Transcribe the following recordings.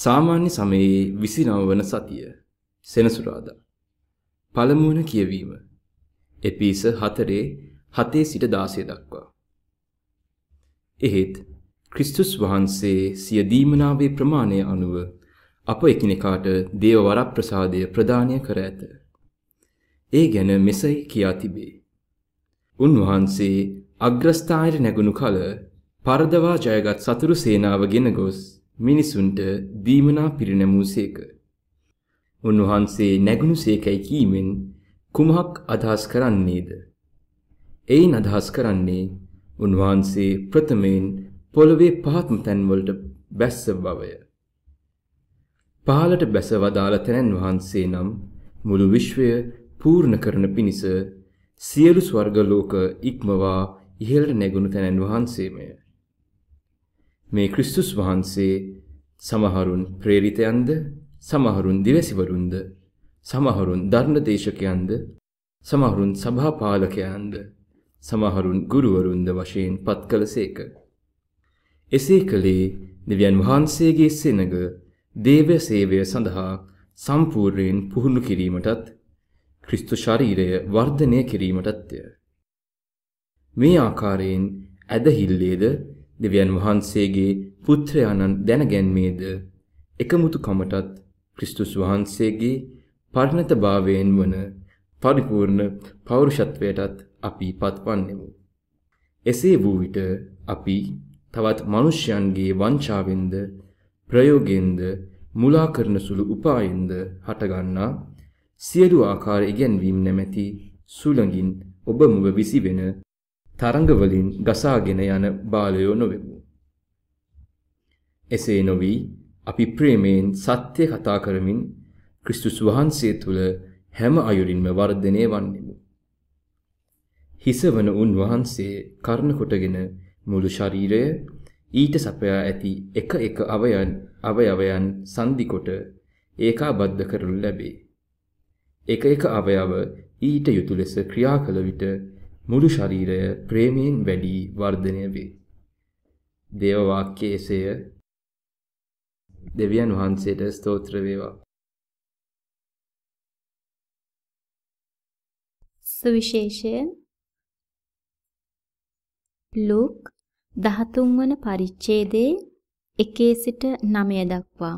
සාමාන්‍ය සමයේ 29 වන සතිය සෙනසුරාදා පළමුවන කියවීම එපීස 4 7 සිට 16 දක්වා එහෙත් ක්‍රිස්තුස් වහන්සේ සිය දීමනාවේ ප්‍රමාණය අනුව අප එකිනෙකාට දේව වරප්‍රසාදය ප්‍රදානය කර ඇත. ඒ ගැන මෙසයි කියා තිබේ. උන්වහන්සේ අග්‍රස්ථානයට නැගුණු කල පරදවා ජයගත් සතුරු සේනාව ගෙන ගොස් මිනිසුන්ට දීමනා පිරිනැමූසේක. උන්වහන්සේ නැගුණුසේකයි කීමෙන් කුමක් අදහස් කරන්නේද? එයින් අදහස් කරන්නේ උන්වහන්සේ ප්‍රථමයෙන් පොළවේ පහත්ම තැන්වලට බැස්ස බවය. පහළට බැස වදාළ තැනන් වහන්සේ නම් මුළු විශ්වය පූර්ණ කරන පිණිස සියලු ස්වර්ග ලෝක ඉක්මවා ඉහළට නැගුණු තැනන් වහන්සේමය. මේ ක්‍රිස්තුස් වහන්සේ සමහරුන් ප්‍රේරිතයන්ද සමහරුන් දිවසිවරුන්ද සමහරුන් ධර්මදේශකයන්ද සමහරුන් සභාපාලකයන්ද සමහරුන් ගුරුවරුන්ද වශයෙන් පත් කළසේක. එසේ කළේ දෙවියන් වහන්සේගේ සෙනඟ දේව සේවය සඳහා සම්පූර්ණයෙන් පුහුණු කිරීමටත් ක්‍රිස්තු ශරීරය වර්ධනය කිරීමටත්ය. මේ ආකාරයෙන් ඇදහිල්ලේද දෙවියන් වහන්සේගේ පුත්‍රයාණන් දැනගැන්මේද එකමුතුකමටත් ක්‍රිස්තුස් වහන්සේගේ පරිණතභාවයෙන් වන පරිපූර්ණ පෞරුෂත්වයටත් අපි පත්වන්නෙමු. එසේ වූ විට අපි තවත් මිනිසයන්ගේ වංචාවෙන්ද ප්‍රයෝගෙන්ද මුලා කරන සුළු උපායෙන්ද හටගන්නා සියලු ආකාර ඉගැන්වීම් නැමැති සුළඟින් ඔබ මුව විසිවෙන තරඟවලින් ගසාගෙන යන බාලයෝ නොවෙමු. එසේ නොවී අපි ප්‍රේමයෙන් සත්‍ය කතා කරමින් ක්‍රිස්තුස් වහන්සේ තුළ හැම අයුරින්ම වර්ධනය වන්නෙමු. හිසවන උන්වහන්සේ කර්ණ කොටගෙන මුළු ශරීරය ඊට සපයා ඇති එක එක අවයන් අවයවයන් සංදි කොට ඒකාබද්ධ කරනු ලැබේ. එක එක අවයව ඊට යුතු ලෙස ක්‍රියා කළ විට මුළු ශරීරය ප්‍රේමයෙන් වැඩි වර්ධනය වේ. දේව වාක්‍යයේ එසේය. දෙවියන් වහන්සේට ස්තෝත්‍ර වේවා. සුවිශේෂය ලූක් 13 වන පරිච්ඡේදයේ 1 සිට 9 දක්වා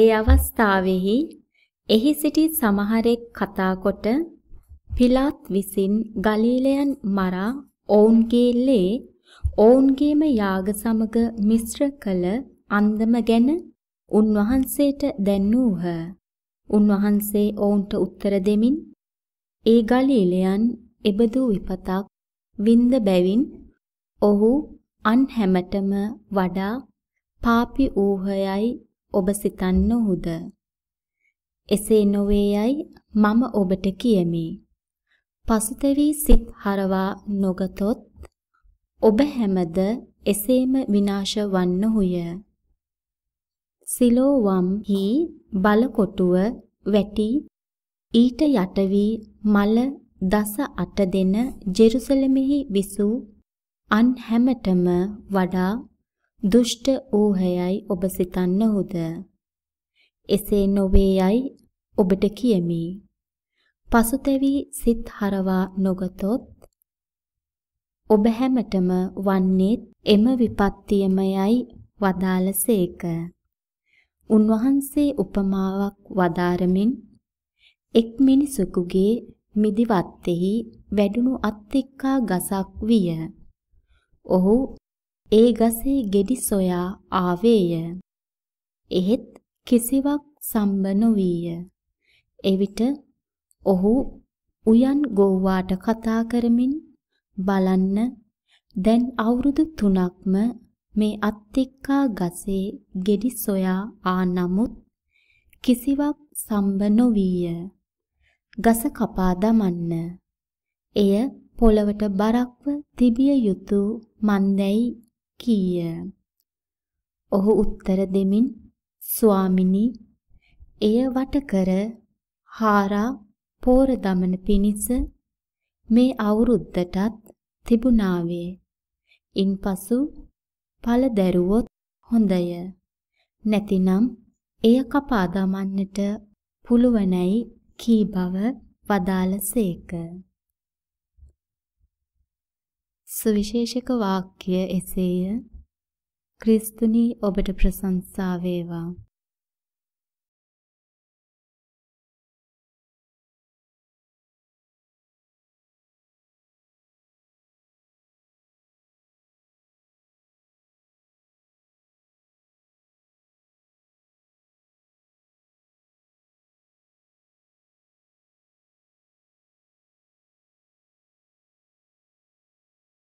ඒ අවස්ථාවෙහි එහි සිටි සමහරෙක් කතාකොට පිලාත් විසින් ගලීලයන් මරා ඔවුන්ගේ ලේ ඔවුන්ගේම යාග සමග මිශ්‍ර කළ අන්දම ගැන උන්වහන්සේට දැන්නූහ. උන්වහන්සේ ඔවුන්ට උත්තර දෙමින් ඒ ගලීලයන් එබඳු විපතක් වින්ද බැවින් ඔහු අන් හැමටම වඩා පාපි ඌහයයි ඔබ සිතන්නොහුද? එසේ නොවේ යයි මම ඔබට කියමි. පසුතැවි සිත් හරවා නොගතොත් ඔබ හැමද එසේම විනාශ වන්නුහුය. සිලෝවම් හි බලකොටුව වැටි ඊට යට වී මල දස අට දෙන ජෙරුසලමෙහි විසූ අන් හැමතෙම වඩා දුෂ්ට ඌහයයි ඔබ සිතන්නහුද එසේ නොවේ යයි ඔබට කියමි. පසුතැවි සිත් හරවා නොගතොත් ඔබ හැමතෙම වන්නේ එම විපත්තියමයයි වදාළසේක. උන්වහන්සේ උපමාවක් වදාරමින් එක් මිනිසෙකුගේ මිදිවත්තේහි වැඩුණු අත්තික්කා ගසක් විය. ඔහු ඒ ගසේ ගෙඩි සොයා ආවේය. එහෙත් කිසිවක් සම්බ නොවිය. එවිට ඔහු උයන් ගෝවාට කතා කරමින් බලන්න දැන් අවුරුදු තුනක්ම මේ අත්තික්කා ගසේ ගෙඩි සොයා ආ නමුත් කිසිවක් සම්බ නොවීය. ගස කපා දමන්න. එය පොළවට බරක්ව තිබිය යුතු මන්දැයි කීය. ඔහු උත්තර දෙමින් ස්වාමිනි එය වට කර හාරා පෝර දමන පිණිස මේ අවුරුද්දටත් තිබුණාවේ. ඉන්පසු පළ දැරුවොත් හොඳය. නැතිනම් එය කපා දමන්නට පුළුවනයි කී බව වදාළසේක. සුවිශේෂක වාක්‍ය එසේය. ක්‍රිස්තුනි ඔබට ප්‍රශංසා වේවා.